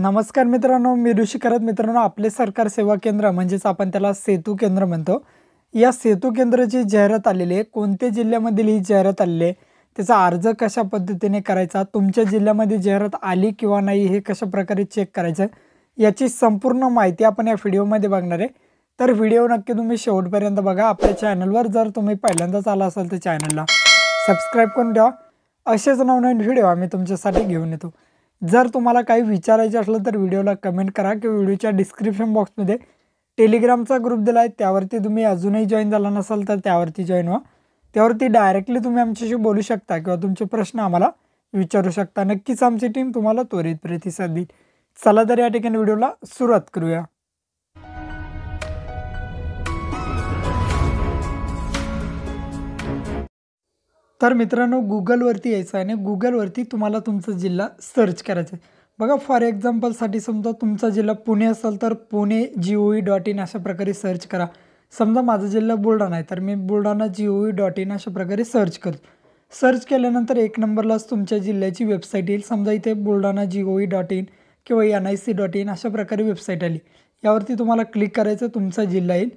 नमस्कार मित्रांनो मी ऋषी करत मित्रांनो आपले सरकार सेवा केंद्र म्हणजेच आपण त्याला सेतू केंद्र म्हणतो या सेतू केंद्राची जाहिरात आलेली आहे कोणत्या जिल्ह्यामधील ही जाहिरात आलेली आहे त्याचा अर्ज कशा पद्धतीने करायचा तुमच्या जिल्ह्यामध्ये जाहिरात आली किंवा नाही हे कशा प्रकारे चेक करायचं याची संपूर्ण माहिती आपण या व्हिडिओमध्ये बघणार आहे तर व्हिडिओ नक्की तुम्ही शेवटपर्यंत बघा आपल्या चॅनलवर जर तुम्ही पहिल्यांदाच आला असाल तर चॅनलला सबस्क्राईब करून ठेवा असेच नवनवीन व्हिडिओ आम्ही तुमच्यासाठी घेऊन येतो जर तुम्हाला काही विचारायचं असलं तर व्हिडिओला कमेंट करा किंवा व्हिडिओच्या डिस्क्रिप्शन बॉक्समध्ये टेलिग्रामचा ग्रुप दिला आहे त्यावरती तुम्ही अजूनही जॉईन झाला नसाल तर त्यावरती जॉईन व्हा त्यावरती डायरेक्टली तुम्ही आमच्याशी बोलू शकता किंवा तुमचे प्रश्न आम्हाला विचारू शकता नक्कीच आमची टीम तुम्हाला त्वरित प्रतिसाद देईल चला तर या ठिकाणी व्हिडिओला सुरुवात करूया तर मित्रांनो गुगलवरती यायचं आहे आणि गुगलवरती तुम्हाला तुमचा जिल्हा सर्च करायचा आहे बघा फॉर एक्झाम्पलसाठी समजा तुमचा जिल्हा पुणे असेल तर Pune G O E dot in अशा प्रकारे सर्च करा समजा माझा जिल्हा बुलढाणा आहे तर मी Buldhana G O dot in अशा प्रकारे सर्च करतो सर्च केल्यानंतर एक नंबरलाच तुमच्या जिल्ह्याची वेबसाईट येईल समजा इथे Buldhana G O E dot in किंवा N I C dot in अशा प्रकारे वेबसाईट आली यावरती तुम्हाला क्लिक करायचं तुमचा जिल्हा येईल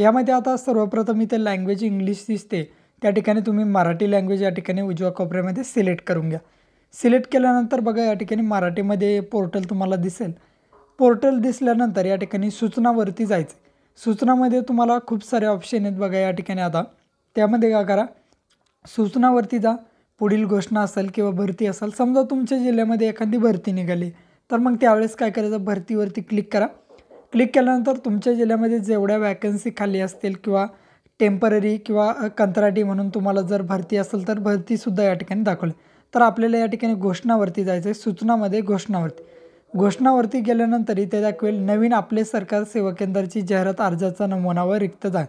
यामध्ये आता सर्वप्रथम इथे लँग्वेज इंग्लिश दिसते त्या ठिकाणी तुम्ही मराठी लँग्वेज या ठिकाणी उजव्या कोपऱ्यामध्ये सिलेक्ट करून घ्या सिलेक्ट केल्यानंतर बघा या ठिकाणी मराठीमध्ये पोर्टल तुम्हाला दिसेल पोर्टल दिसल्यानंतर या ठिकाणी सूचनावरती जायचं सूचनामध्ये तुम्हाला खूप सारे ऑप्शन आहेत बघा या ठिकाणी आता त्यामध्ये काय करा सूचनावरती जा पुढील घोषणा असेल किंवा भरती असेल समजा तुमच्या जिल्ह्यामध्ये एखादी भरती निघाली तर मग त्यावेळेस काय करायचं भरतीवरती क्लिक करा क्लिक केल्यानंतर तुमच्या जिल्ह्यामध्ये जेवढ्या वॅकन्सी खाली असतील किंवा टेम्पररी किंवा कंत्राटी म्हणून तुम्हाला जर भरती असेल तर भरतीसुद्धा या ठिकाणी दाखवली तर आपल्याला या ठिकाणी घोषणावरती जायचं आहे सूचनामध्ये घोषणावरती घोषणावरती गेल्यानंतरही ते दाखवेल नवीन आपले सरकार सेवा केंद्राची जाहिरात अर्जाचा नमुना व रिक्त जागा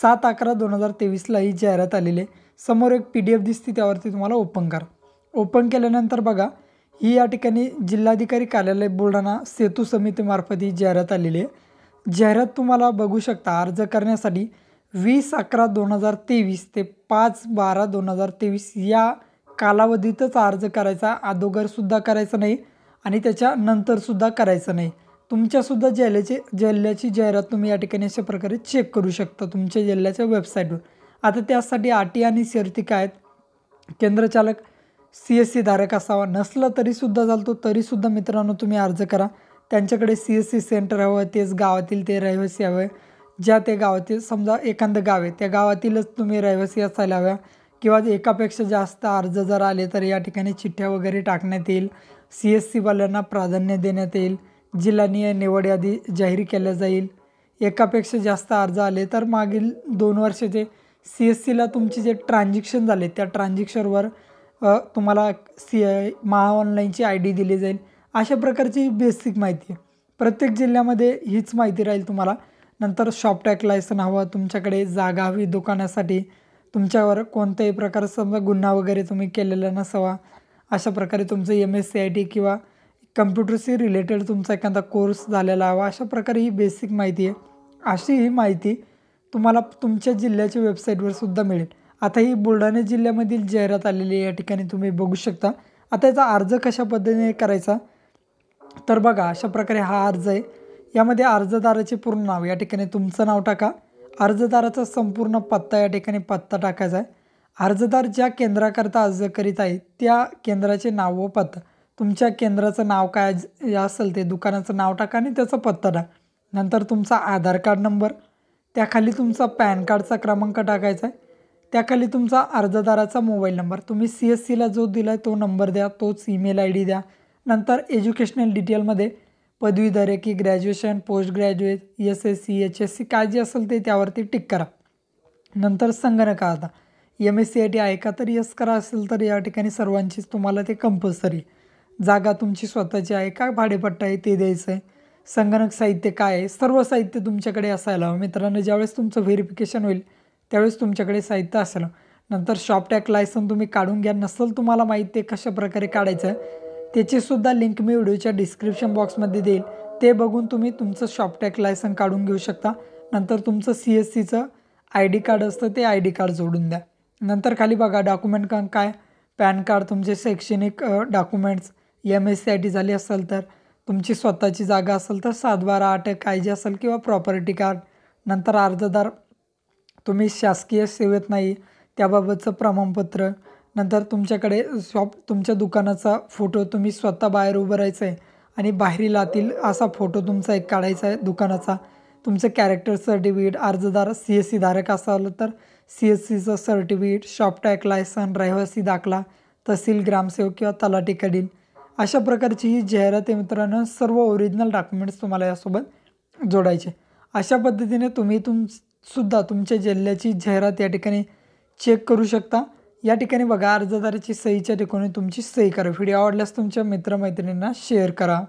सात अकरा दोन हजार तेवीसला ही जाहिरात आलेली आहे समोर एक पी डी एफ दिसते त्यावरती तुम्हाला ओपन करा ओपन केल्यानंतर बघा ही या ठिकाणी जिल्हाधिकारी कार्यालय बुलढाणा सेतू समितीमार्फत ही जाहिरात आलेली आहे जाहिरात तुम्हाला बघू शकता अर्ज करण्यासाठी वीस अकरा दोन हजार तेवीस ते पाच बारा दोन हजार तेवीस या कालावधीतच अर्ज करायचा अगोदरसुद्धा करायचं नाही आणि नंतरसुद्धा करायचं नाही तुमच्यासुद्धा जिल्ह्याची जिल्ह्याची जाहिरात तुम्ही या ठिकाणी अशा प्रकारे चेक करू शकता तुमच्या जिल्ह्याच्या वेबसाईटवर आता त्यासाठी आटी आणि शर्ती काय आहेत केंद्रचालक सी एस सी धारक असावा नसला तरीसुद्धा चालतो तरीसुद्धा मित्रांनो तुम्ही अर्ज करा त्यांच्याकडे सी एस सी सेंटर हवं तेच गावातील ते रहिवासी हवं ज्या त्या गावातील समजा एखादं गाव आहे त्या गावातीलच तुम्ही रहिवासी असायला हव्या किंवा एकापेक्षा जास्त अर्ज जर आले तर या ठिकाणी चिठ्ठ्या वगैरे टाकण्यात येईल सी एस सीवाल्यांना प्राधान्य देण्यात येईल जिल्हानीय निवड यादी जाहीर केल्या जाईल एकापेक्षा जास्त अर्ज आले तर मागील दोन वर्षाचे सी एस सीला तुमचे जे ट्रान्झॅक्शन झाले त्या ट्रान्झॅक्शनवर तुम्हाला सी महा ऑनलाईनची आय डी दिली जाईल अशा प्रकारची बेसिक माहिती आहे प्रत्येक जिल्ह्यामध्ये हीच माहिती राहील तुम्हाला नंतर शॉप टॅक लायसन हवं तुमच्याकडे जागा हवी दुकानासाठी तुमच्यावर कोणत्याही प्रकार समजा गुन्हा वगैरे तुम्ही केलेला नसावा अशा प्रकारे तुमचं M S C I T किंवा कम्प्युटरशी रिलेटेड तुमचा एखादा कोर्स झालेला हवा अशा प्रकारे ही बेसिक माहिती आहे अशी ही माहिती तुम्हाला तुमच्या जिल्ह्याच्या वेबसाईटवर सुद्धा मिळेल आता ही बुलढाणा जिल्ह्यामधील जाहिरात आलेली या ठिकाणी तुम्ही बघू शकता आता याचा अर्ज कशा पद्धतीने करायचा तर बघा अशा प्रकारे हा अर्ज आहे यामध्ये अर्जदाराचे पूर्ण नाव या ठिकाणी तुमचं नाव टाका अर्जदाराचा संपूर्ण पत्ता या ठिकाणी पत्ता टाकायचा आहे अर्जदार ज्या केंद्राकरता अर्ज करीत आहे त्या केंद्राचे नाव व पत्ता तुमच्या केंद्राचं नाव काय असेल ते दुकानाचं नाव टाका आणि त्याचा पत्ता टाका नंतर तुमचा आधार कार्ड नंबर त्याखाली तुमचा पॅन कार्डचा क्रमांक टाकायचा आहे त्याखाली तुमचा अर्जदाराचा मोबाईल नंबर तुम्ही सी एस सीला जो दिला आहे तो नंबर द्या तोच ईमेल आय डी द्या नंतर एज्युकेशनल डिटेलमध्ये पदवीधर आहे की graduation post graduate S S C H S C काय जे असेल ते त्यावरती टिक करा नंतर संगणक आता M S C I T आहे का तर यस करा असेल तर या ठिकाणी सर्वांचीच तुम्हाला ते कंपल्सरी जागा तुमची स्वतःची आहे का भाडेपट्टा आहे ते द्यायचं आहे संगणक साहित्य काय आहे सर्व साहित्य तुमच्याकडे असायला हवं मित्रांनो ज्यावेळेस तुमचं व्हेरिफिकेशन होईल त्यावेळेस तुमच्याकडे साहित्य असायला नंतर शॉप टॅक लायसन तुम्ही काढून घ्या नसेल तुम्हाला माहिती आहे कशा प्रकारे काढायचं आहे त्याचीसुद्धा लिंक मी व्हिडिओच्या डिस्क्रिप्शन बॉक्समध्ये देईल ते बघून तुम्ही तुमचं शॉपटॅक लायसन काढून घेऊ शकता नंतर तुमचं सी एस सीचं आय डी कार्ड असतं ते आय डी कार्ड जोडून द्या नंतर खाली बघा डॉक्युमेंट का काय पॅन कार्ड तुमचे शैक्षणिक documents M S C I T झाली असेल तर तुमची स्वतःची जागा असेल तर सात बारा आठ काय जे असेल किंवा प्रॉपर्टी कार्ड नंतर अर्जदार तुम्ही शासकीय सेवेत नाही त्याबाबतचं प्रमाणपत्र नंतर तुमच्याकडे शॉप तुमच्या दुकानाचा फोटो तुम्ही स्वतः बाहेर उभं राहायचं आहे आणि बाहेरी लातील असा फोटो तुमचा एक काढायचा आहे दुकानाचा तुमचं कॅरेक्टर सर्टिफिकेट अर्जदार सी एस सी धारक असाल तर सी एस सीचं सर्टिफिकेट शॉप टॅक लायसन रहिवासी दाखला तहसील ग्रामसेवक किंवा तलाठी कडील अशा प्रकारची ही जाहिरात आहे मित्रांनो सर्व ओरिजिनल डॉक्युमेंट्स तुम्हाला यासोबत जोडायचे अशा पद्धतीने तुम्ही तुम सुद्धा तुमच्या जिल्ह्याची जाहिरात या ठिकाणी चेक करू शकता या ठिकाणी बघा अर्जदाराची सहीच्या ठिकाणी तुमची सही करा व्हिडिओ आवडल्यास तुमच्या मित्रमैत्रिणींना शेअर करा